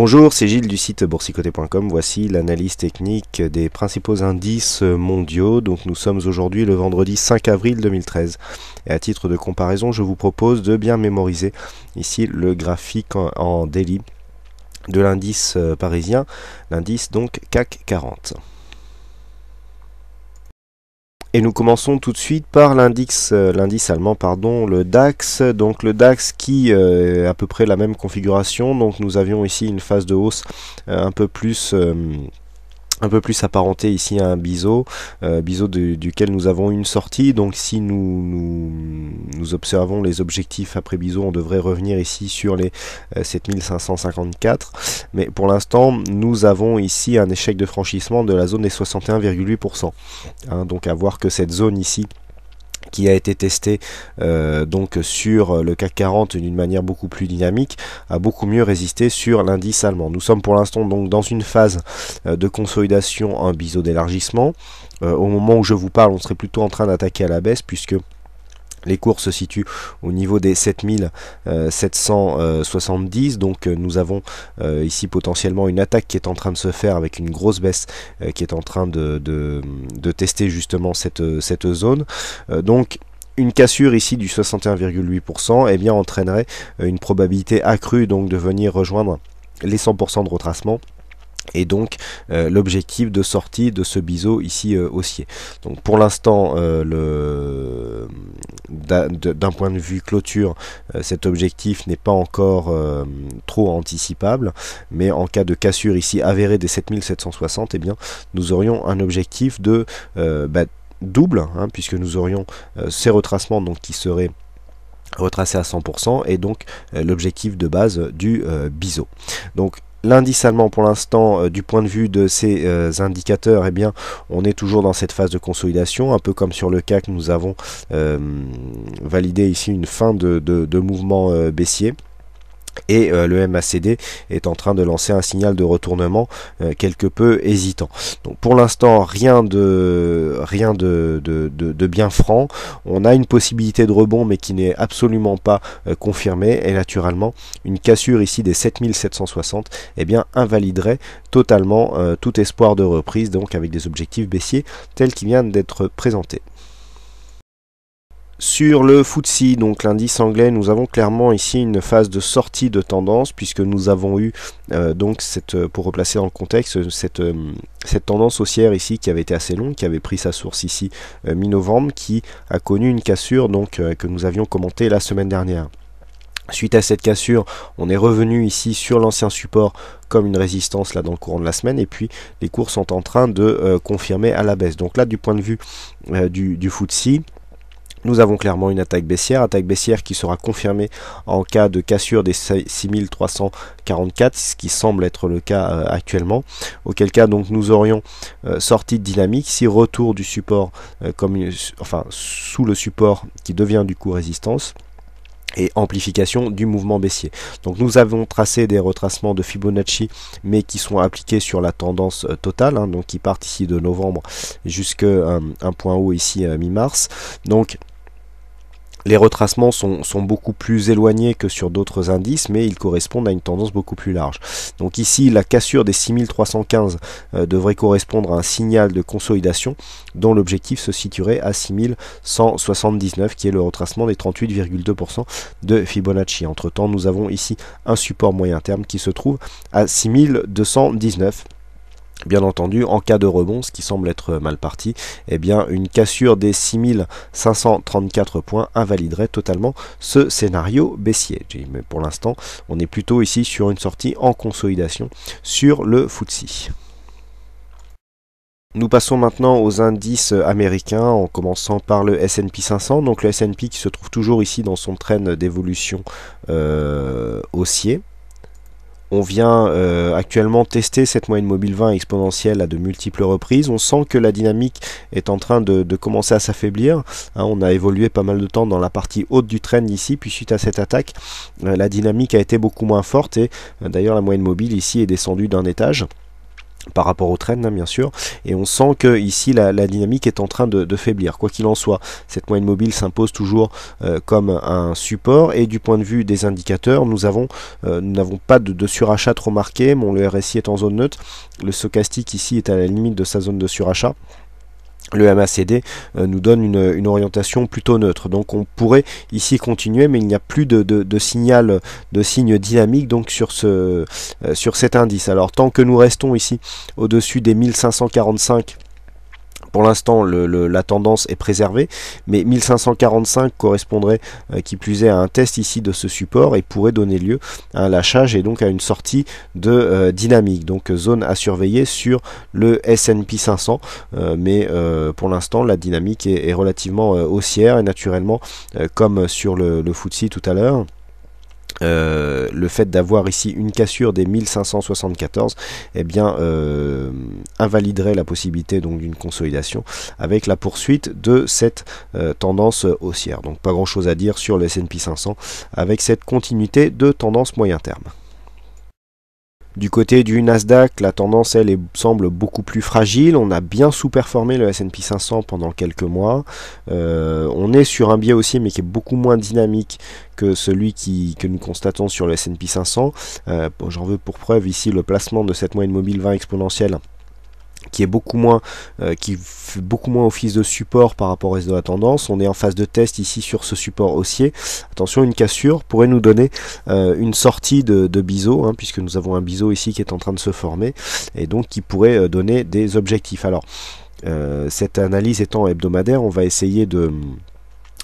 Bonjour, c'est Gilles du site boursicoté.com. Voici l'analyse technique des principaux indices mondiaux. Donc nous sommes aujourd'hui le vendredi 5 avril 2013. Et à titre de comparaison, je vous propose de bien mémoriser ici le graphique en, délit de l'indice euh, parisien, l'indice donc CAC 40. Et nous commençons tout de suite par l'indice, euh, l'indice allemand, pardon, le DAX. Donc le DAX qui euh, est à peu près la même configuration. Donc nous avions ici une phase de hausse euh, un peu plus un peu plus apparenté ici à un biseau, biseau duquel nous avons une sortie. Donc si nous, nous, observons les objectifs après biseau, on devrait revenir ici sur les 7554. Euh, Mais pour l'instant, nous avons ici un échec de franchissement de la zone des 61,8%. Hein, donc à voir que cette zone ici qui a été testé euh, donc sur le CAC 40 d'une manière beaucoup plus dynamique a beaucoup mieux résisté sur l'indice allemand. Nous sommes pour l'instant donc dans une phase euh, de consolidation, un biseau d'élargissement. Euh, au moment où je vous parle, on serait plutôt en train d'attaquer à la baisse puisque les cours se situent au niveau des 7770, euh, euh, donc euh, nous avons ici potentiellement une attaque qui est en train de se faire avec une grosse baisse qui est en train de, tester justement cette, zone. Donc une cassure ici du 61,8% eh bien entraînerait une probabilité accrue donc de venir rejoindre les 100% de retracement et donc euh, l'objectif de sortie de ce biseau ici euh, haussier. Donc pour l'instant, euh, d'un point de vue clôture, cet objectif n'est pas encore trop anticipable, mais en cas de cassure ici avérée des 7760, et eh bien, nous aurions un objectif de bah, double, hein, puisque nous aurions ces retracements donc, qui seraient retracés à 100% et donc l'objectif de base du biseau. Donc L'indice allemand, pour l'instant, euh, du point de vue de ces euh, indicateurs, eh bien, on est toujours dans cette phase de consolidation, un peu comme sur le CAC, nous avons euh, validé ici une fin de, de, de mouvement baissier et euh, le MACD est en train de lancer un signal de retournement euh, quelque peu hésitant. Donc pour l'instant rien de rien de, bien franc. On a une possibilité de rebond mais qui n'est absolument pas euh, confirmée et naturellement une cassure ici des 7760 eh bien invaliderait totalement tout espoir de reprise donc avec des objectifs baissiers tels qui viennent d'être présentés. Sur le FTSE, donc l'indice anglais, nous avons clairement ici une phase de sortie de tendance puisque nous avons eu euh, donc cette, euh, pour replacer dans le contexte, euh, cette, tendance haussière ici qui avait été assez longue, qui avait pris sa source ici mi-novembre, qui a connu une cassure donc que nous avions commenté la semaine dernière. Suite à cette cassure, on est revenu ici sur l'ancien support comme une résistance là dans le courant de la semaine et puis les cours sont en train de confirmer à la baisse. Donc là du point de vue du, du nous avons clairement une attaque baissière, attaque baissière qui sera confirmée en cas de cassure des 6344, ce qui semble être le cas euh, actuellement, auquel cas donc nous aurions euh, sortie de dynamique, si retour du support euh, comme, enfin sous le support qui devient du coup résistance, et amplification du mouvement baissier. Donc nous avons tracé des retracements de Fibonacci mais qui sont appliqués sur la tendance euh, totale, hein, donc qui partent ici de novembre jusqu'à euh, un, point haut ici euh, mi-mars. Donc les retracements sont, beaucoup plus éloignés que sur d'autres indices, mais ils correspondent à une tendance beaucoup plus large. Donc ici, la cassure des 6315 euh, devrait correspondre à un signal de consolidation dont l'objectif se situerait à 6179, qui est le retracement des 38,2% de Fibonacci. Entre-temps, nous avons ici un support moyen terme qui se trouve à 6219. Bien entendu, en cas de rebond, ce qui semble être mal parti, eh bien une cassure des 6534 points invaliderait totalement ce scénario baissier. Mais pour l'instant, on est plutôt ici sur une sortie en consolidation sur le FTSE. Nous passons maintenant aux indices américains en commençant par le S&P 500, donc le S&P qui se trouve toujours ici dans son train d'évolution euh, haussier. On vient euh, actuellement tester cette moyenne mobile 20 exponentielle à de multiples reprises. On sent que la dynamique est en train de, commencer à s'affaiblir. Hein, on a évolué pas mal de temps dans la partie haute du trend ici, puis suite à cette attaque, euh, la dynamique a été beaucoup moins forte et euh, d'ailleurs la moyenne mobile ici est descendue d'un étage par rapport au trend hein, bien sûr et on sent que ici la, dynamique est en train de, faiblir quoi qu'il en soit cette moyenne mobile s'impose toujours euh, comme un support et du point de vue des indicateurs nous euh, n'avons pas de, surachat trop marqué le RSI est en zone neutre le stochastique ici est à la limite de sa zone de surachat le MACD euh, nous donne une, orientation plutôt neutre. Donc on pourrait ici continuer, mais il n'y a plus de, signal, de signe dynamique donc sur, ce, euh, sur cet indice. Alors tant que nous restons ici au-dessus des 1545 pour l'instant, la tendance est préservée, mais 1545 correspondrait, euh, qui plus est, à un test ici de ce support et pourrait donner lieu à un lâchage et donc à une sortie de euh, dynamique. Donc euh, zone à surveiller sur le S&P 500, mais pour l'instant, la dynamique est, relativement haussière et naturellement, comme sur le, le FTSE tout à l'heure. Euh, le fait d'avoir ici une cassure des 1574 eh bien, euh, invaliderait la possibilité donc d'une consolidation avec la poursuite de cette euh, tendance haussière. Donc pas grand chose à dire sur le S&P 500 avec cette continuité de tendance moyen terme. Du côté du Nasdaq, la tendance, elle, semble beaucoup plus fragile. On a bien sous-performé le SP 500 pendant quelques mois. Euh, on est sur un biais aussi, mais qui est beaucoup moins dynamique que celui qui, que nous constatons sur le SP 500. Euh, j'en veux pour preuve ici le placement de cette moyenne mobile 20 exponentielle qui est beaucoup moins euh, qui fait beaucoup moins office de support par rapport au reste de la tendance. On est en phase de test ici sur ce support haussier. Attention, une cassure pourrait nous donner euh, une sortie de, biseau, hein, puisque nous avons un biseau ici qui est en train de se former, et donc qui pourrait euh, donner des objectifs. Alors, cette analyse étant hebdomadaire, on va essayer de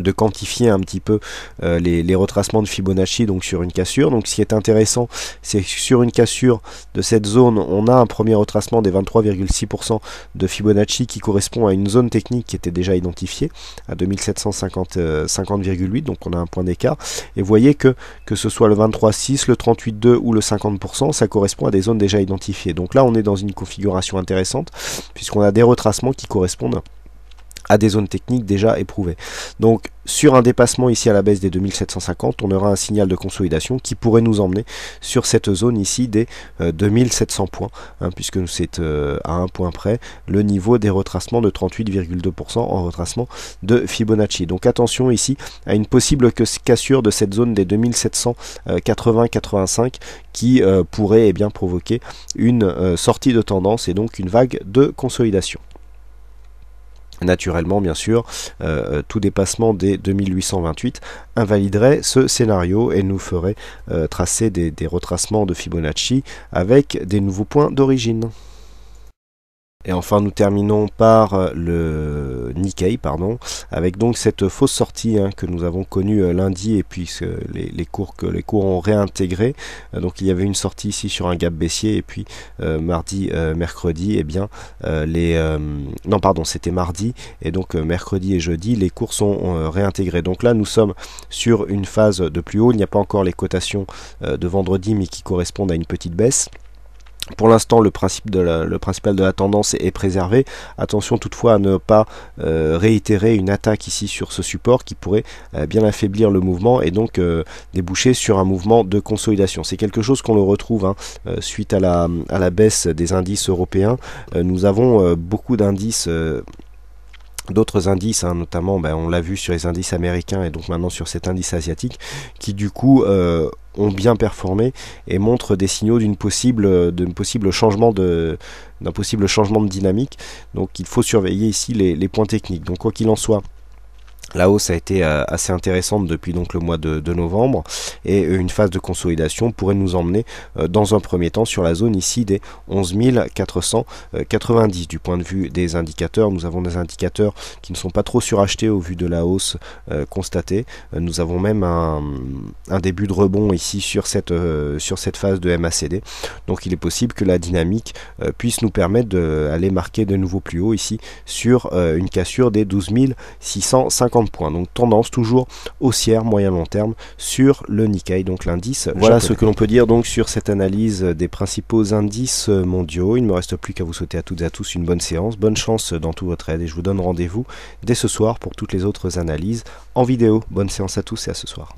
de quantifier un petit peu euh, les, retracements de Fibonacci donc sur une cassure. Donc ce qui est intéressant, c'est que sur une cassure de cette zone, on a un premier retracement des 23,6% de Fibonacci qui correspond à une zone technique qui était déjà identifiée à 2750,8. Euh, donc on a un point d'écart. Et vous voyez que que ce soit le 23,6, le 38,2 ou le 50%, ça correspond à des zones déjà identifiées. Donc là, on est dans une configuration intéressante puisqu'on a des retracements qui correspondent à des zones techniques déjà éprouvées. Donc sur un dépassement ici à la baisse des 2750, on aura un signal de consolidation qui pourrait nous emmener sur cette zone ici des 2700 euh, points, hein, puisque c'est euh, à un point près le niveau des retracements de 38,2% en retracement de Fibonacci. Donc attention ici à une possible cassure de cette zone des 2780-85 euh, qui pourrait eh bien, provoquer une sortie de tendance et donc une vague de consolidation. Naturellement, bien sûr, euh, euh, tout dépassement des 2828 invaliderait ce scénario et nous ferait euh, tracer des retracements de Fibonacci avec des nouveaux points d'origine. Et enfin, nous terminons par euh, le Nikkei, pardon, avec donc cette fausse sortie hein, que nous avons connue euh, lundi et puis les, cours que les cours ont réintégré. Euh, donc il y avait une sortie ici sur un gap baissier et puis mardi, mercredi, et eh bien les non pardon, c'était mardi et donc mercredi et jeudi les cours sont réintégrés. Donc là, nous sommes sur une phase de plus haut. Il n'y a pas encore les cotations de vendredi, mais qui correspondent à une petite baisse pour l'instant, le principe de le principal de la tendance est préservé. Attention toutefois à ne pas euh, réitérer une attaque ici sur ce support qui pourrait euh, bien affaiblir le mouvement et donc euh, déboucher sur un mouvement de consolidation. C'est quelque chose qu'on le retrouve hein, suite à la, à la, baisse des indices européens. nous avons beaucoup d'indices d'autres indices, hein, notamment ben, on l'a vu sur les indices américains et donc maintenant sur cet indice asiatique, qui du coup euh, ont bien performé et montrent des signaux d'une possible, d'un possible changement de d'un possible changement de dynamique. Donc il faut surveiller ici les points techniques. Donc quoi qu'il en soit, la hausse a été euh, assez intéressante depuis donc le mois de, novembre et euh, une phase de consolidation pourrait nous emmener euh, dans un premier temps sur la zone ici des 11 490. Du point de vue des indicateurs, nous avons des indicateurs qui ne sont pas trop surachetés au vu de la hausse constatée. Nous avons même un, début de rebond ici sur cette, sur cette phase de MACD. Donc il est possible que la dynamique puisse nous permettre d'aller marquer de nouveau plus haut ici sur une cassure des 12 650 points. Donc tendance toujours haussière moyen-long terme sur le Nikkei, donc l'indice. Voilà ce que l'on peut dire donc sur cette analyse des principaux indices euh, mondiaux. Il ne me reste plus qu'à vous souhaiter à toutes et à tous une bonne séance, bonne chance dans tout votre aide et je vous donne rendez-vous dès ce soir pour toutes les autres analyses en vidéo. Bonne séance à tous et à ce soir.